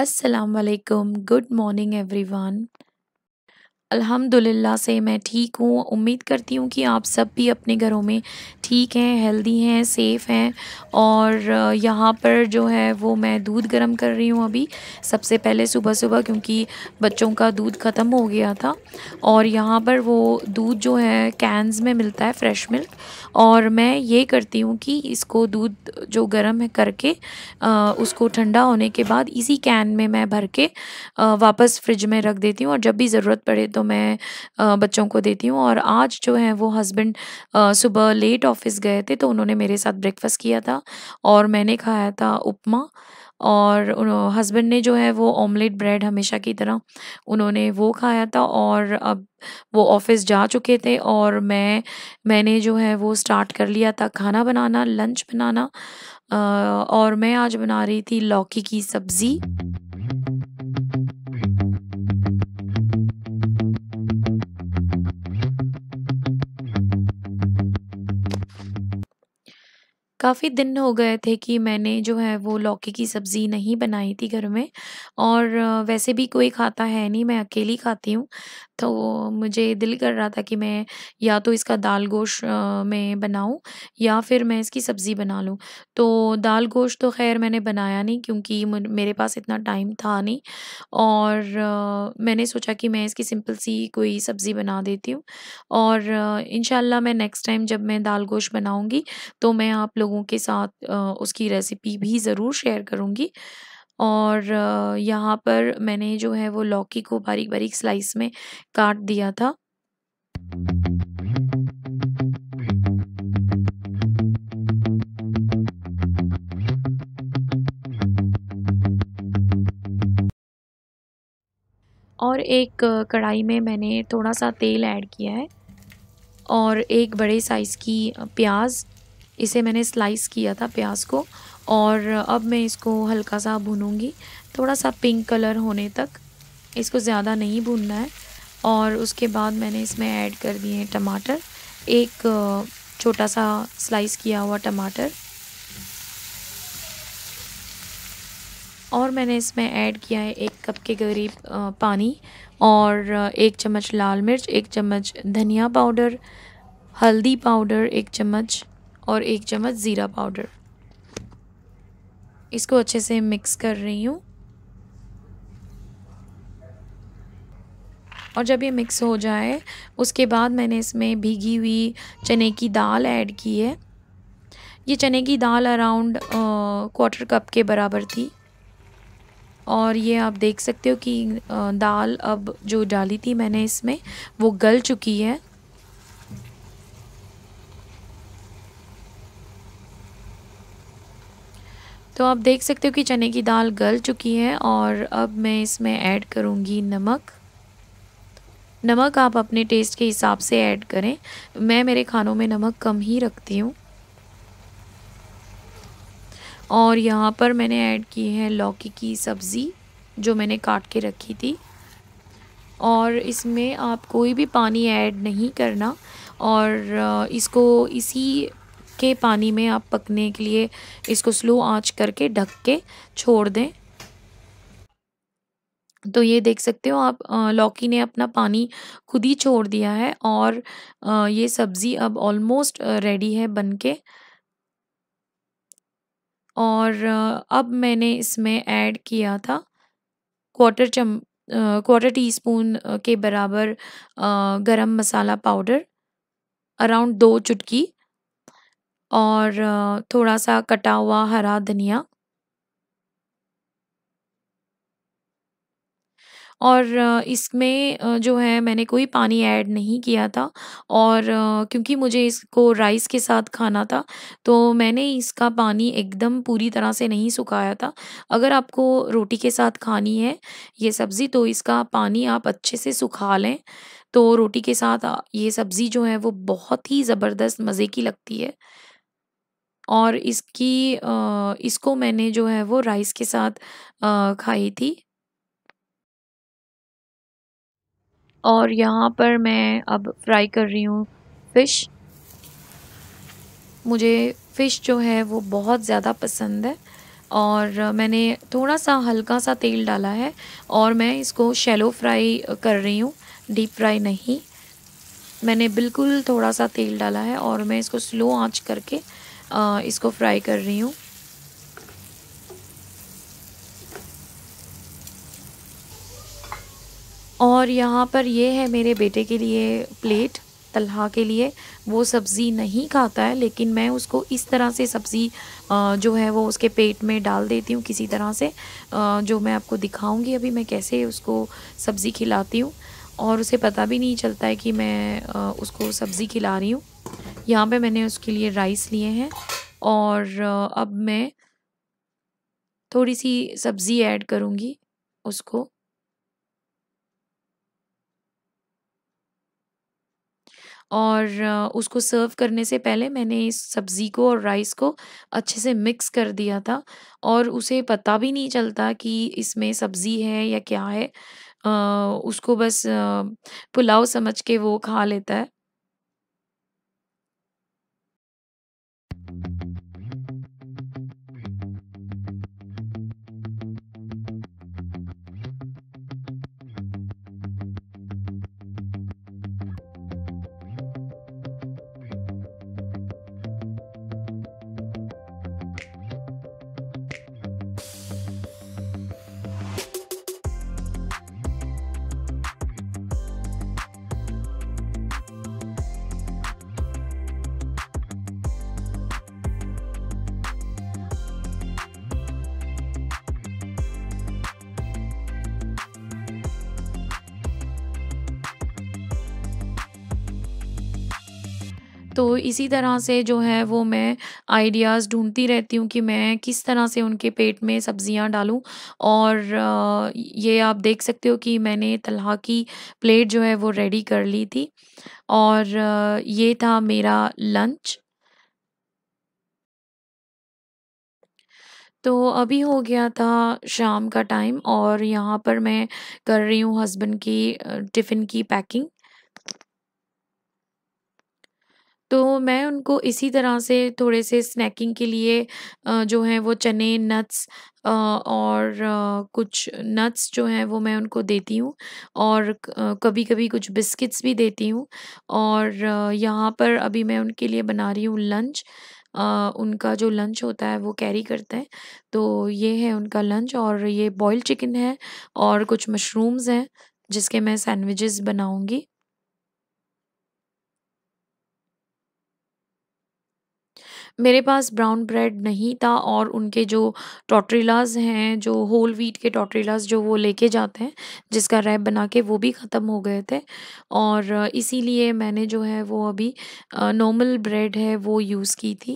अस्सलाम good morning one अलहमदिल्ला से मैं ठीक हूँ उम्मीद करती हूँ कि आप सब भी अपने घरों में ठीक हैं हेल्दी हैं सेफ़ हैं और यहाँ पर जो है वो मैं दूध गर्म कर रही हूँ अभी सबसे पहले सुबह सुबह क्योंकि बच्चों का दूध ख़त्म हो गया था और यहाँ पर वो दूध जो है कैंस में मिलता है फ्रेश मिल्क और मैं ये करती हूँ कि इसको दूध जो गर्म है करके आ, उसको ठंडा होने के बाद इसी कैन में मैं भर के आ, वापस फ्रिज में रख देती हूँ और जब भी ज़रूरत पड़े तो मैं आ, बच्चों को देती हूँ और आज जो है वो हस्बैंड सुबह लेट ऑफिस गए थे तो उन्होंने मेरे साथ ब्रेकफास्ट किया था और मैंने खाया था उपमा और हस्बैंड ने जो है वो ऑमलेट ब्रेड हमेशा की तरह उन्होंने वो खाया था और अब वो ऑफिस जा चुके थे और मैं मैंने जो है वो स्टार्ट कर लिया था खाना बनाना लंच बनाना और मैं आज बना रही थी लौकी की सब्ज़ी काफ़ी दिन हो गए थे कि मैंने जो है वो लौकी की सब्ज़ी नहीं बनाई थी घर में और वैसे भी कोई खाता है नहीं मैं अकेली खाती हूँ तो मुझे दिल कर रहा था कि मैं या तो इसका दाल गोश में बनाऊं या फिर मैं इसकी सब्ज़ी बना लूं तो दाल गोश तो खैर मैंने बनाया नहीं क्योंकि मेरे पास इतना टाइम था नहीं और मैंने सोचा कि मैं इसकी सिंपल सी कोई सब्ज़ी बना देती हूँ और इन मैं नेक्स्ट टाइम जब मैं दाल गोश बनाऊँगी तो मैं आप लोगों के साथ उसकी रेसिपी भी ज़रूर शेयर करूँगी और यहाँ पर मैंने जो है वो लौकी को बारीक बारीक स्लाइस में काट दिया था और एक कढ़ाई में मैंने थोड़ा सा तेल ऐड किया है और एक बड़े साइज़ की प्याज इसे मैंने स्लाइस किया था प्याज को और अब मैं इसको हल्का सा भूनूंगी थोड़ा सा पिंक कलर होने तक इसको ज़्यादा नहीं भूनना है और उसके बाद मैंने इसमें ऐड कर दिए हैं टमाटर एक छोटा सा स्लाइस किया हुआ टमाटर और मैंने इसमें ऐड किया है एक कप के करीब पानी और एक चम्मच लाल मिर्च एक चम्मच धनिया पाउडर हल्दी पाउडर एक चम्मच और एक चम्मच ज़ीरा पाउडर इसको अच्छे से मिक्स कर रही हूँ और जब ये मिक्स हो जाए उसके बाद मैंने इसमें भीगी हुई चने की दाल ऐड की है ये चने की दाल अराउंड क्वार्टर कप के बराबर थी और ये आप देख सकते हो कि दाल अब जो डाली थी मैंने इसमें वो गल चुकी है तो आप देख सकते हो कि चने की दाल गल चुकी है और अब मैं इसमें ऐड करूँगी नमक नमक आप अपने टेस्ट के हिसाब से ऐड करें मैं मेरे खानों में नमक कम ही रखती हूँ और यहाँ पर मैंने ऐड की है लौकी की सब्ज़ी जो मैंने काट के रखी थी और इसमें आप कोई भी पानी ऐड नहीं करना और इसको इसी के पानी में आप पकने के लिए इसको स्लो आंच करके ढक के छोड़ दें तो ये देख सकते हो आप लौकी ने अपना पानी खुद ही छोड़ दिया है और ये सब्ज़ी अब ऑलमोस्ट रेडी है बनके और अब मैंने इसमें ऐड किया था क्वार्टर चम क्वार्टर टी स्पून के बराबर गरम मसाला पाउडर अराउंड दो चुटकी और थोड़ा सा कटा हुआ हरा धनिया और इसमें जो है मैंने कोई पानी ऐड नहीं किया था और क्योंकि मुझे इसको राइस के साथ खाना था तो मैंने इसका पानी एकदम पूरी तरह से नहीं सुखाया था अगर आपको रोटी के साथ खानी है ये सब्ज़ी तो इसका पानी आप अच्छे से सुखा लें तो रोटी के साथ ये सब्ज़ी जो है वो बहुत ही ज़बरदस्त मज़े की लगती है और इसकी इसको मैंने जो है वो राइस के साथ खाई थी। और यहाँ पर मैं अब फ्राई कर रही हूँ फ़िश। मुझे फ़िश जो है वो बहुत ज़्यादा पसंद है और मैंने थोड़ा-सा हल्का-सा तेल डाला है और मैं इसको शैलो फ्राई कर रही हूँ, डीप फ्राई नहीं। मैंने बिल्कुल थोड़ा-सा तेल डाला है और मैं इसको स्लो आँच करके इसको फ्राई कर रही हूँ और यहाँ पर ये है मेरे बेटे के लिए प्लेट तलहा के लिए वो सब्ज़ी नहीं खाता है लेकिन मैं उसको इस तरह से सब्ज़ी जो है वो उसके पेट में डाल देती हूँ किसी तरह से जो मैं आपको दिखाऊंगी अभी मैं कैसे उसको सब्ज़ी खिलाती हूँ और उसे पता भी नहीं चलता है कि मैं उसको सब्ज़ी खिला रही हूँ यहाँ पे मैंने उसके लिए राइस लिए हैं और अब मैं थोड़ी सी सब्ज़ी ऐड करूँगी उसको और उसको सर्व करने से पहले मैंने इस सब्ज़ी को और राइस को अच्छे से मिक्स कर दिया था और उसे पता भी नहीं चलता कि इसमें सब्ज़ी है या क्या है आ, उसको बस पुलाव समझ के वो खा लेता है तो इसी तरह से जो है वो मैं आइडियाज़ ढूंढती रहती हूँ कि मैं किस तरह से उनके पेट में सब्ज़ियाँ डालूँ और ये आप देख सकते हो कि मैंने तलहा की प्लेट जो है वो रेडी कर ली थी और ये था मेरा लंच तो अभी हो गया था शाम का टाइम और यहाँ पर मैं कर रही हूँ हस्बैंड की टिफ़िन की पैकिंग तो मैं उनको इसी तरह से थोड़े से स्नैकिंग के लिए जो हैं वो चने नट्स और कुछ नट्स जो हैं वो मैं उनको देती हूँ और कभी-कभी कुछ बिस्किट्स भी देती हूँ और यहाँ पर अभी मैं उनके लिए बना रही हूँ लंच उनका जो लंच होता है वो कैरी करते हैं। तो ये है उनका लंच और ये बॉयल चिकन है और कुछ मशरूम्स हैं जिसके मैं सैंडविचेस बनाऊँगी। मेरे पास ब्राउन ब्रेड नहीं था और उनके जो टोटरीलाज हैं जो होल वीट के टोटरीलाज जो वो लेके जाते हैं जिसका रैप बना के वो भी ख़त्म हो गए थे और इसीलिए मैंने जो है वो अभी नॉर्मल ब्रेड है वो यूज़ की थी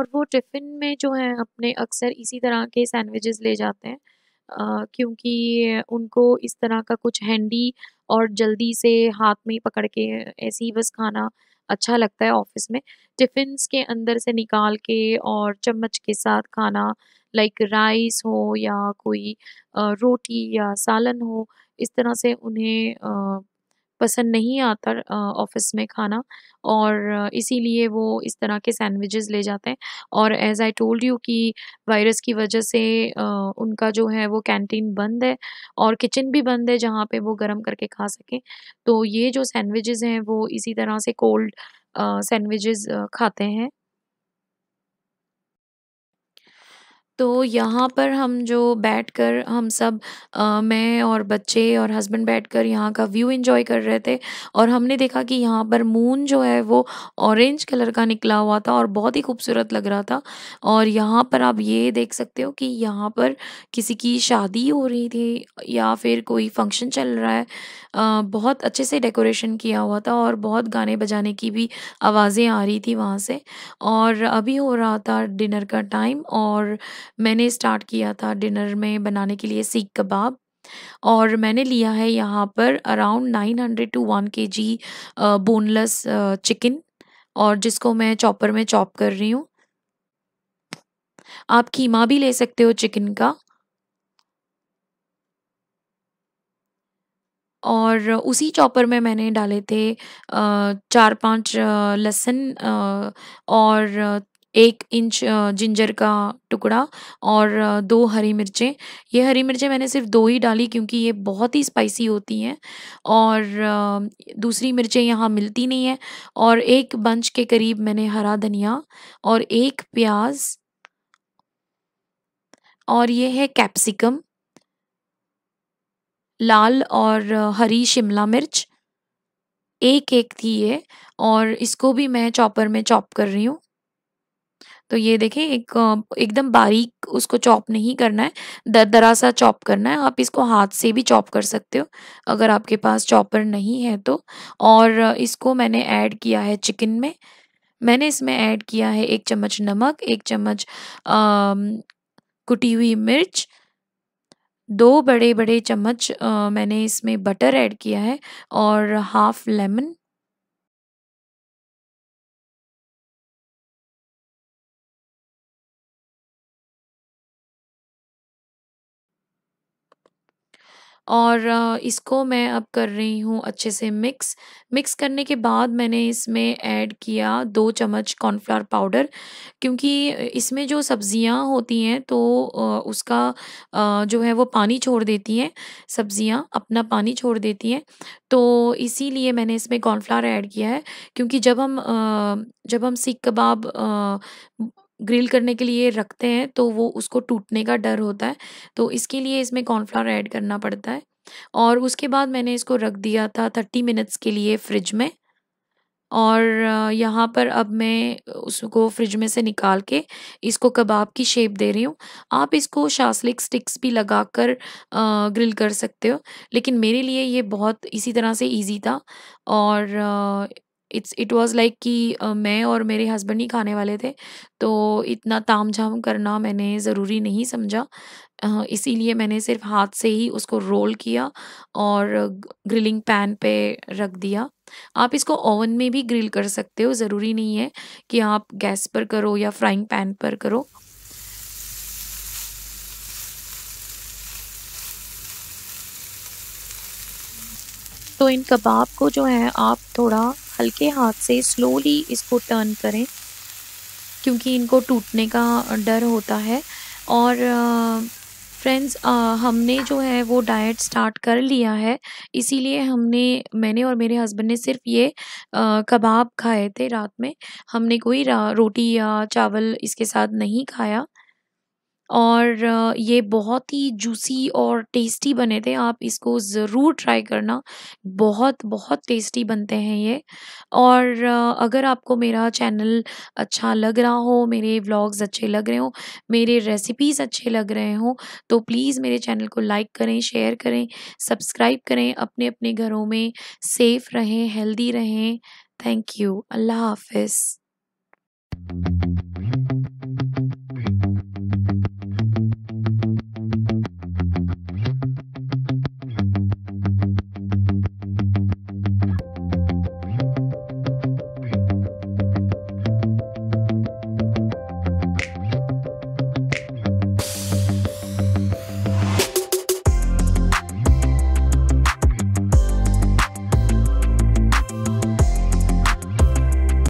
और वो टिफ़िन में जो है अपने अक्सर इसी तरह के सैंडविचेस ले जाते हैं क्योंकि उनको इस तरह का कुछ हैंडी और जल्दी से हाथ में ही पकड़ के ऐसे ही बस खाना अच्छा लगता है ऑफिस में टिफ़िनस के अंदर से निकाल के और चम्मच के साथ खाना लाइक राइस हो या कोई रोटी या सालन हो इस तरह से उन्हें पसंद नहीं आता ऑफिस में खाना और इसीलिए वो इस तरह के सैंडविचेस ले जाते हैं और एज़ आई टोल्ड यू कि वायरस की वजह से उनका जो है वो कैंटीन बंद है और किचन भी बंद है जहाँ पे वो गर्म करके खा सकें तो ये जो सैंडविचेस हैं वो इसी तरह से कोल्ड सैंडविचेस खाते हैं तो यहाँ पर हम जो बैठकर हम सब आ, मैं और बच्चे और हस्बैंड बैठकर यहाँ का व्यू इन्जॉय कर रहे थे और हमने देखा कि यहाँ पर मून जो है वो ऑरेंज कलर का निकला हुआ था और बहुत ही खूबसूरत लग रहा था और यहाँ पर आप ये देख सकते हो कि यहाँ पर किसी की शादी हो रही थी या फिर कोई फंक्शन चल रहा है आ, बहुत अच्छे से डेकोरेशन किया हुआ था और बहुत गाने बजाने की भी आवाज़ें आ रही थी वहाँ से और अभी हो रहा था डिनर का टाइम और मैंने स्टार्ट किया था डिनर में बनाने के लिए सीख कबाब और मैंने लिया है यहाँ पर around nine hundred to one K G boneless chicken और जिसको मैं चॉपर में चॉप कर रही हूँ आप कीमा भी ले सकते हो चिकन का और उसी चॉपर में मैंने डाले थे चार पांच लहसुन और एक इंच जिंजर का टुकड़ा और दो हरी मिर्चें ये हरी मिर्चें मैंने सिर्फ दो ही डाली क्योंकि ये बहुत ही स्पाइसी होती हैं और दूसरी मिर्चें यहाँ मिलती नहीं हैं और एक बंच के करीब मैंने हरा धनिया और एक प्याज और ये है कैप्सिकम लाल और हरी शिमला मिर्च एक एक थी ये और इसको भी मैं चॉपर में चॉप कर रही हूँ तो ये देखें एक एकदम बारीक उसको चॉप नहीं करना है दरा सा चॉप करना है आप इसको हाथ से भी चॉप कर सकते हो अगर आपके पास चॉपर नहीं है तो और इसको मैंने ऐड किया है चिकन में मैंने इसमें ऐड किया है एक चम्मच नमक एक चम्मच कुटी हुई मिर्च दो बड़े बड़े चम्मच मैंने इसमें बटर ऐड किया है और हाफ लेमन और इसको मैं अब कर रही हूँ अच्छे से मिक्स मिक्स करने के बाद मैंने इसमें ऐड किया दो चम्मच कॉर्नफ्लावर पाउडर क्योंकि इसमें जो सब्ज़ियाँ होती हैं तो उसका जो है वो पानी छोड़ देती हैं सब्ज़ियाँ अपना पानी छोड़ देती हैं तो इसीलिए मैंने इसमें कॉर्नफ्लावर ऐड किया है क्योंकि जब हम जब हम सीख कबाब ग्रिल करने के लिए रखते हैं तो वो उसको टूटने का डर होता है तो इसके लिए इसमें कॉर्नफ्लावर ऐड करना पड़ता है और उसके बाद मैंने इसको रख दिया था थर्टी मिनट्स के लिए फ्रिज में और यहाँ पर अब मैं उसको फ्रिज में से निकाल के इसको कबाब की शेप दे रही हूँ आप इसको शासलिक स्टिक्स भी लगा कर ग्रिल कर सकते हो लेकिन मेरे लिए ये बहुत इसी तरह से इजी था और इट्स इट वाज लाइक कि मैं और मेरे हस्बैंड ही खाने वाले थे तो इतना ताम झाम करना मैंने ज़रूरी नहीं समझा इसीलिए मैंने सिर्फ हाथ से ही उसको रोल किया और ग्रिलिंग पैन पे रख दिया आप इसको ओवन में भी ग्रिल कर सकते हो ज़रूरी नहीं है कि आप गैस पर करो या फ्राइंग पैन पर करो तो इन कबाब को जो है आप थोड़ा हल्के हाथ से स्लोली इसको टर्न करें क्योंकि इनको टूटने का डर होता है और फ्रेंड्स हमने जो है वो डाइट स्टार्ट कर लिया है इसीलिए हमने मैंने और मेरे हस्बैंड ने सिर्फ ये कबाब खाए थे रात में हमने कोई रोटी या चावल इसके साथ नहीं खाया और ये बहुत ही जूसी और टेस्टी बने थे। आप इसको ज़रूर ट्राई करना। बहुत, बहुत टेस्टी बनते हैं ये और अगर आपको मेरा चैनल अच्छा लग रहा हो, मेरे व्लॉग्स अच्छे लग रहे हों, मेरे रेसिपीज़ अच्छे लग रहे हों, तो प्लीज़ मेरे चैनल को लाइक करें, शेयर करें, सब्सक्राइब करें। अपने-अपने घरों में सेफ रहें, हेल्दी रहें। Thank you. अल्लाह हाफ़िज़।